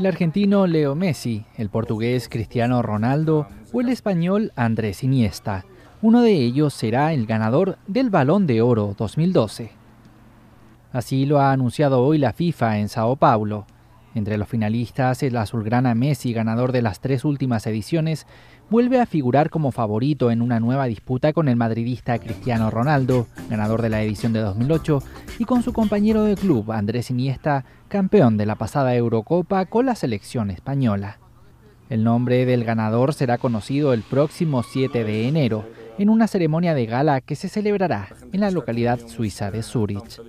el argentino Leo Messi, el portugués Cristiano Ronaldo o el español Andrés Iniesta. Uno de ellos será el ganador del Balón de Oro 2012. Así lo ha anunciado hoy la FIFA en Sao Paulo. Entre los finalistas, el azulgrana Messi, ganador de las tres últimas ediciones, vuelve a figurar como favorito en una nueva disputa con el madridista Cristiano Ronaldo, ganador de la edición de 2008, y con su compañero de club Andrés Iniesta, campeón de la pasada Eurocopa con la selección española. El nombre del ganador será conocido el próximo 7 de enero, en una ceremonia de gala que se celebrará en la localidad suiza de Zurich.